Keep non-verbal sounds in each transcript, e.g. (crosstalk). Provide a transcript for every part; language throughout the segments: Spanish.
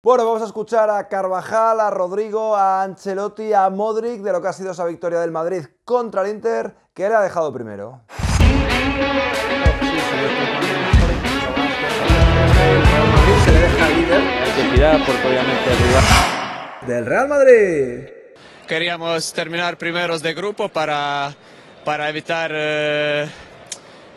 Bueno, vamos a escuchar a Carvajal, a Rodrigo, a Ancelotti, a Modric de lo que ha sido esa victoria del Madrid contra el Inter, que le ha dejado primero. Del Real Madrid. Queríamos terminar primeros de grupo para, para evitar eh,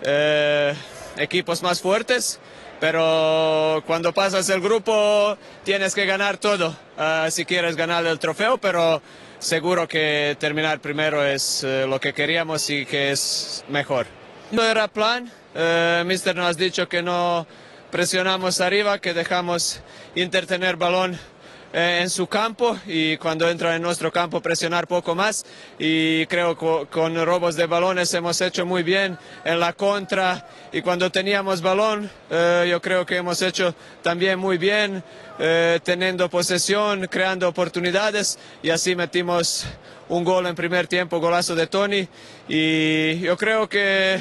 eh, equipos más fuertes pero cuando pasas el grupo tienes que ganar todo ah, si quieres ganar el trofeo, pero seguro que terminar primero es eh, lo que queríamos y que es mejor. No era plan, eh, Mister nos ha dicho que no presionamos arriba, que dejamos intertener balón eh, en su campo y cuando entra en nuestro campo presionar poco más y creo que con robos de balones hemos hecho muy bien en la contra y cuando teníamos balón eh, yo creo que hemos hecho también muy bien eh, teniendo posesión, creando oportunidades y así metimos un gol en primer tiempo, golazo de Tony y yo creo que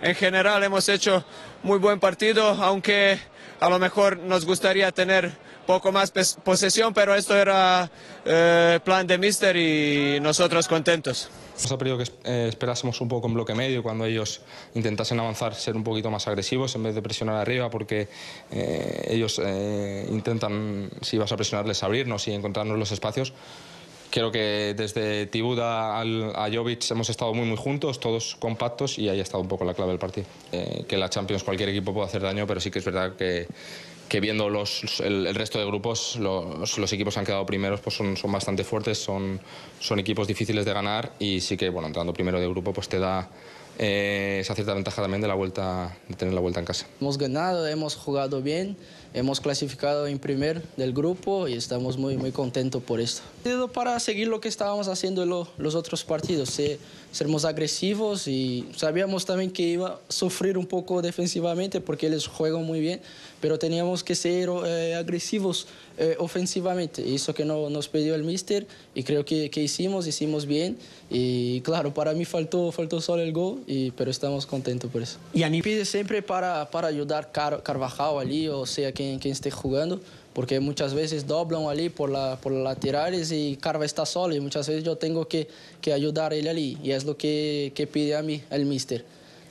en general hemos hecho muy buen partido aunque a lo mejor nos gustaría tener poco más posesión, pero esto era eh, plan de Mister y nosotros contentos. Nos ha pedido que eh, esperásemos un poco en bloque medio cuando ellos intentasen avanzar, ser un poquito más agresivos en vez de presionar arriba, porque eh, ellos intentan, si vas a presionarles, abrirnos y encontrarnos los espacios. Creo que desde Tibuda al, a Jovic hemos estado muy, muy juntos, todos compactos, y ahí ha estado un poco la clave del partido. que la Champions cualquier equipo puede hacer daño, pero sí que es verdad que que viendo los, el, resto de grupos, los, equipos que han quedado primeros pues son, son bastante fuertes, son, son equipos difíciles de ganar y sí que, bueno, entrando primero de grupo pues te da eh, esa cierta ventaja también de, la vuelta, de tener la vuelta en casa. Hemos ganado, hemos jugado bien, hemos clasificado en primer del grupo y estamos muy, muy contentos por esto. Para seguir lo que estábamos haciendo en los otros partidos, eh, sermos agresivos y sabíamos también que iba a sufrir un poco defensivamente porque ellos juegan muy bien, pero teníamos que ser eh, agresivos eh, ofensivamente. Eso que no, nos pidió el mister y creo que, hicimos, hicimos bien. Y claro, para mí faltó, faltó solo el gol, pero estamos contentos por eso. Y a mí pide siempre para, ayudar Car Carvajal allí, o sea, quien, esté jugando porque muchas veces doblan allí por, la, por laterales y Carva está solo y muchas veces yo tengo que, que ayudar a él allí y es lo que, que pide a mí el mister.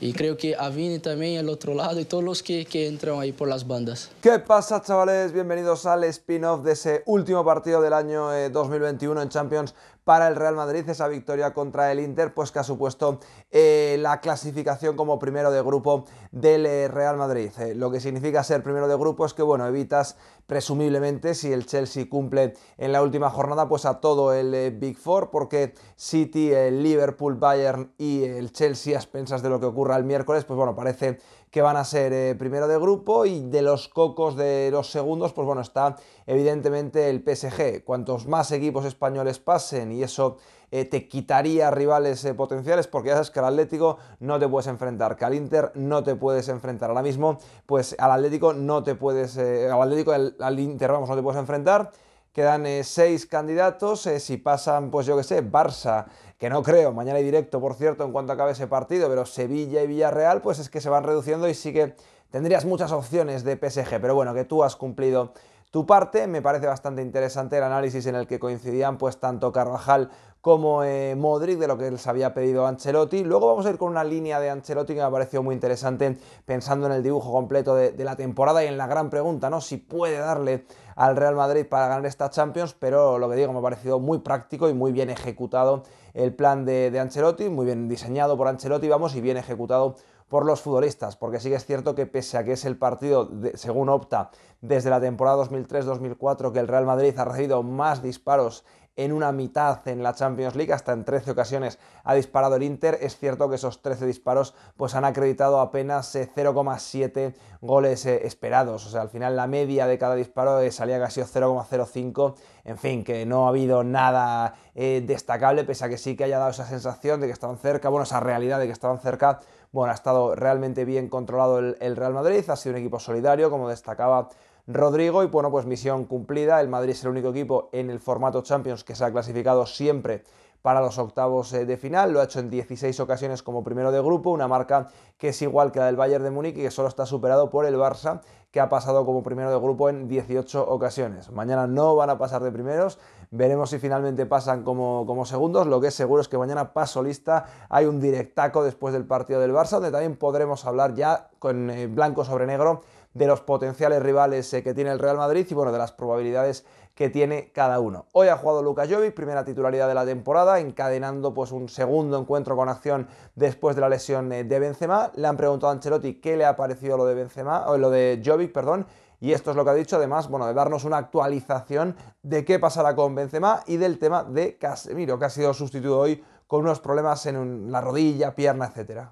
Y creo que Avini también al otro lado y todos los que, entran ahí por las bandas. ¿Qué pasa, chavales? Bienvenidos al spin-off de ese último partido del año 2021 eh, en Champions para el Real Madrid. Esa victoria contra el Inter, pues que ha supuesto eh, la clasificación como primero de grupo del eh, Real Madrid. lo que significa ser primero de grupo es que, bueno, evitas presumiblemente, si el Chelsea cumple en la última jornada, pues a todo el Big Four, porque City, el Liverpool, Bayern y el Chelsea, a expensas de lo que ocurra el miércoles, pues bueno, parece que van a ser eh, primero de grupo y de los cocos de los segundos, pues bueno, está evidentemente el PSG. Cuantos más equipos españoles pasen y eso eh, te quitaría rivales eh, potenciales porque ya sabes que al Atlético no te puedes enfrentar, que al Inter no te puedes enfrentar. Ahora mismo, pues al Atlético no te puedes, al Atlético, al Inter, vamos, no te puedes enfrentar. Quedan eh, seis candidatos. Eh, si pasan, pues yo que sé, Barça, que no creo, mañana hay directo, por cierto, en cuanto acabe ese partido, pero Sevilla y Villarreal, pues es que se van reduciendo y sí que tendrías muchas opciones de PSG. Pero bueno, que tú has cumplido tu parte. Me parece bastante interesante el análisis en el que coincidían pues tanto Carvajal como eh, Modric, de lo que les había pedido Ancelotti. Luego vamos a ir con una línea de Ancelotti que me ha parecido muy interesante pensando en el dibujo completo de, la temporada y en la gran pregunta, ¿no? Si puede darle al Real Madrid para ganar esta Champions, pero lo que digo, me ha parecido muy práctico y muy bien ejecutado el plan de, Ancelotti, muy bien diseñado por Ancelotti, vamos, y bien ejecutado por los futbolistas, porque sí que es cierto que pese a que es el partido, según opta, desde la temporada 2003-2004 que el Real Madrid ha recibido más disparos en una mitad en la Champions League, hasta en 13 ocasiones ha disparado el Inter. Es cierto que esos 13 disparos pues, han acreditado apenas 0,7 eh, goles eh, esperados. O sea, al final la media de cada disparo salía casi 0,05. En fin, que no ha habido nada eh, destacable, pese a que sí que haya dado esa sensación de que estaban cerca, bueno, esa realidad de que estaban cerca bueno, ha estado realmente bien controlado el, Real Madrid, ha sido un equipo solidario, como destacaba Rodrigo. Y bueno, pues misión cumplida. El Madrid es el único equipo en el formato Champions que se ha clasificado siempre para los octavos eh, de final. Lo ha hecho en 16 ocasiones como primero de grupo, una marca que es igual que la del Bayern de Múnich y que solo está superado por el Barça, que ha pasado como primero de grupo en 18 ocasiones. Mañana no van a pasar de primeros, veremos si finalmente pasan como, como segundos. Lo que es seguro es que mañana paso lista, hay un directaco después del partido del Barça, donde también podremos hablar ya con eh, blanco sobre negro de los potenciales rivales eh, que tiene el Real Madrid y bueno, de las probabilidades que tiene cada uno. Hoy ha jugado Luca Jovic, primera titularidad de la temporada, encadenando pues un segundo encuentro con acción después de la lesión eh, de Benzema. Le han preguntado a Ancelotti qué le ha parecido lo de Benzema o lo de Jovic, perdón, y esto es lo que ha dicho, además, bueno, de darnos una actualización de qué pasará con Benzema y del tema de Casemiro, que ha sido sustituido hoy con unos problemas en la rodilla, pierna, etcétera.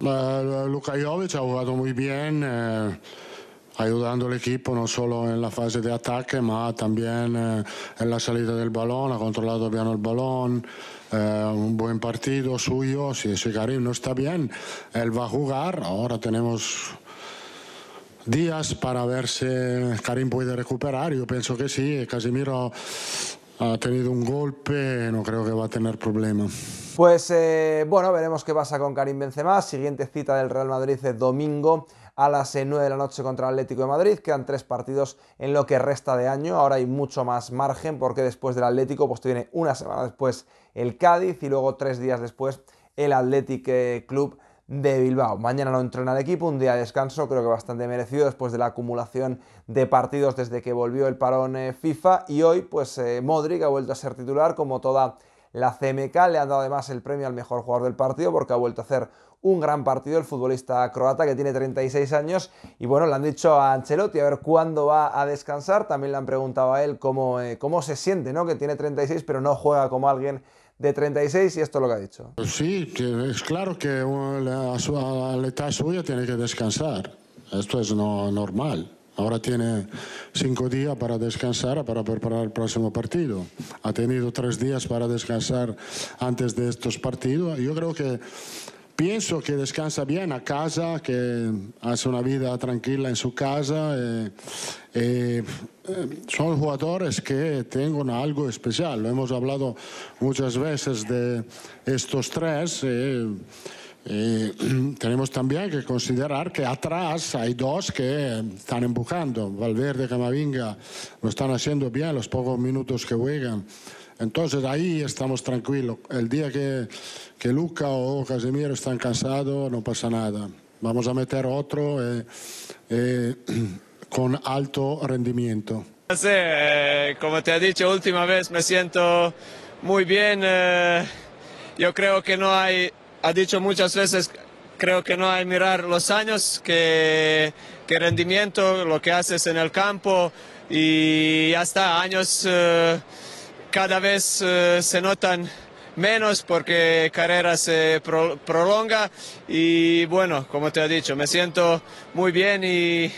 Luka Jovic ha jugado muy bien. Eh, ayudando al equipo no solo en la fase de ataque, ma también eh, en la salida del balón, ha controlado bien el balón, eh, un buen partido suyo, si, Karim no está bien, él va a jugar, ahora tenemos días para ver si Karim puede recuperar, yo pienso que sí, Casimiro ha tenido un golpe, no creo que va a tener problema. Pues eh, bueno, veremos qué pasa con Karim Benzema, siguiente cita del Real Madrid es domingo a las 9 de la noche contra el Atlético de Madrid. Quedan tres partidos en lo que resta de año. Ahora hay mucho más margen porque después del Atlético, pues tiene una semana después el Cádiz y luego tres días después el Athletic Club de Bilbao. Mañana no entrena el equipo, un día de descanso, creo que bastante merecido después de la acumulación de partidos desde que volvió el parón eh, FIFA y hoy pues eh, Modric ha vuelto a ser titular como toda la CMK le ha dado además el premio al mejor jugador del partido porque ha vuelto a hacer un gran partido el futbolista croata que tiene 36 años y bueno, le han dicho a Ancelotti a ver cuándo va a descansar, también le han preguntado a él cómo, eh, cómo se siente, ¿no? que tiene 36 pero no juega como alguien de 36 y esto es lo que ha dicho. Sí, que es claro que uh, a, su, edad suya tiene que descansar, esto es no, normal. Ahora tiene cinco días para descansar, para preparar el próximo partido. Ha tenido tres días para descansar antes de estos partidos. Yo creo que pienso que descansa bien a casa, que hace una vida tranquila en su casa. Eh, eh, eh, son jugadores que tienen algo especial. Lo hemos hablado muchas veces de estos tres. Eh, (clears throat) tenemos también que considerar que atrás hay dos que están empujando. Valverde, Camavinga lo están haciendo bien los pocos minutos que juegan. Entonces ahí estamos tranquilos. El día que, que Luca o Casemiro están cansados, no pasa nada. Vamos a meter otro eh, eh, (clears throat) con alto rendimiento. Eh, como te he dicho última vez, me siento muy bien. yo creo que no hay ha dicho muchas veces, creo que no hay mirar los años, que, que rendimiento, lo que haces en el campo y ya está, años eh, cada vez eh, se notan menos porque carrera se prolonga y bueno, como te ha dicho, me siento muy bien y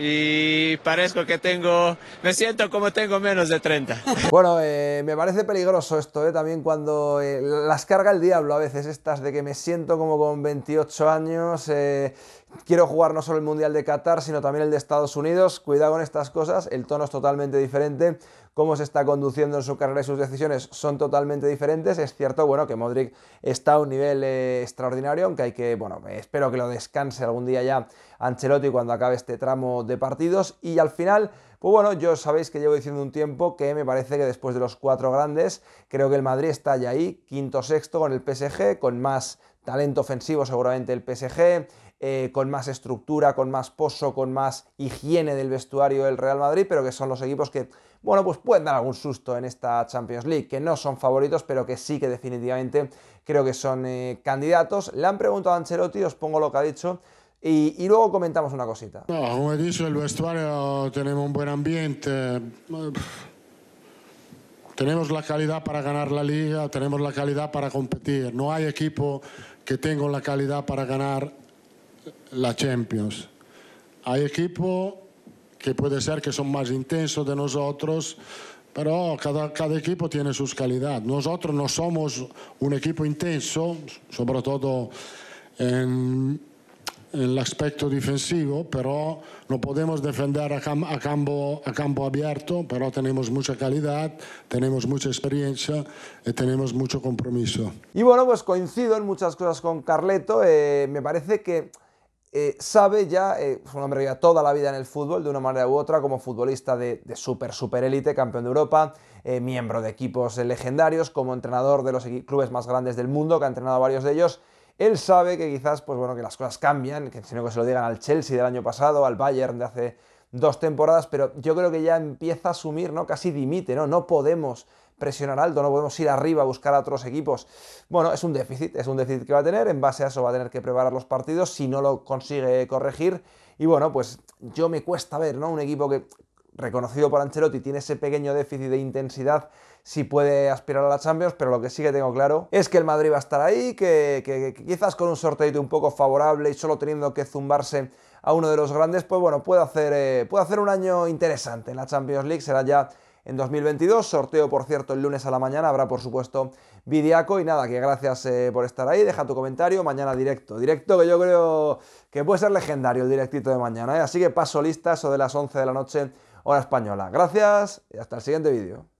y parezco que tengo, me siento como tengo menos de 30. (laughs) Bueno, eh, me parece peligroso esto, eh, también cuando eh, las carga el diablo a veces estas de que me siento como con 28 años, quiero jugar no solo el Mundial de Qatar, sino también el de Estados Unidos, cuidado con estas cosas, el tono es totalmente diferente cómo se está conduciendo en su carrera y sus decisiones son totalmente diferentes. Es cierto, bueno, que Modric está a un nivel eh, extraordinario, aunque hay que, bueno, espero que lo descanse algún día ya Ancelotti cuando acabe este tramo de partidos. Y al final, pues bueno, yo sabéis que llevo diciendo un tiempo que me parece que después de los cuatro grandes, creo que el Madrid está ya ahí, quinto, sexto con el PSG, con más talento ofensivo seguramente el PSG eh, con más estructura, con más pozo, con más higiene del vestuario del Real Madrid, pero que son los equipos que, bueno, pues pueden dar algún susto en esta Champions League, que no son favoritos, pero que sí que definitivamente creo que son eh, candidatos. Le han preguntado a Ancelotti, os pongo lo que ha dicho. Y, luego comentamos una cosita. como he dicho, el vestuario tenemos un buen ambiente. Eh, tenemos la calidad para ganar la liga, tenemos la calidad para competir. No hay equipo que tenga la calidad para ganar la Champions. Hay equipos que puede ser que son más intensos de nosotros, pero cada, cada equipo tiene sus calidades. Nosotros no somos un equipo intenso, sobre todo en, el aspecto defensivo, pero no podemos defender a, campo, a campo abierto, pero tenemos mucha calidad, tenemos mucha experiencia y tenemos mucho compromiso. Y bueno, pues coincido en muchas cosas con Carleto. Eh, me parece que eh, sabe ya, eh, un hombre que toda la vida en el fútbol, de una manera u otra, como futbolista de, super, super élite, campeón de Europa, eh, miembro de equipos legendarios, como entrenador de los clubes más grandes del mundo, que ha entrenado varios de ellos. Él sabe que quizás, pues bueno, que las cosas cambian, que sino que se lo digan al Chelsea del año pasado, al Bayern de hace dos temporadas, pero yo creo que ya empieza a asumir, ¿no? Casi dimite, ¿no? No podemos presionar alto, no podemos ir arriba a buscar a otros equipos. Bueno, es un déficit, es un déficit que va a tener, en base a eso va a tener que preparar los partidos si no lo consigue corregir. Y bueno, pues yo me cuesta ver, ¿no? Un equipo que, reconocido por Ancelotti, tiene ese pequeño déficit de intensidad si puede aspirar a la Champions, pero lo que sí que tengo claro es que el Madrid va a estar ahí, que, quizás con un sorteo un poco favorable y solo teniendo que zumbarse a uno de los grandes, pues bueno, puede hacer, eh, puede hacer un año interesante en la Champions League, será ya en 2022. Sorteo, por cierto, el lunes a la mañana. Habrá, por supuesto, Vidiaco. Y nada, que gracias eh, por estar ahí. Deja tu comentario. Mañana directo. Directo que yo creo que puede ser legendario el directito de mañana. ¿eh? Así que paso lista, eso de las 11 de la noche, hora española. Gracias y hasta el siguiente vídeo.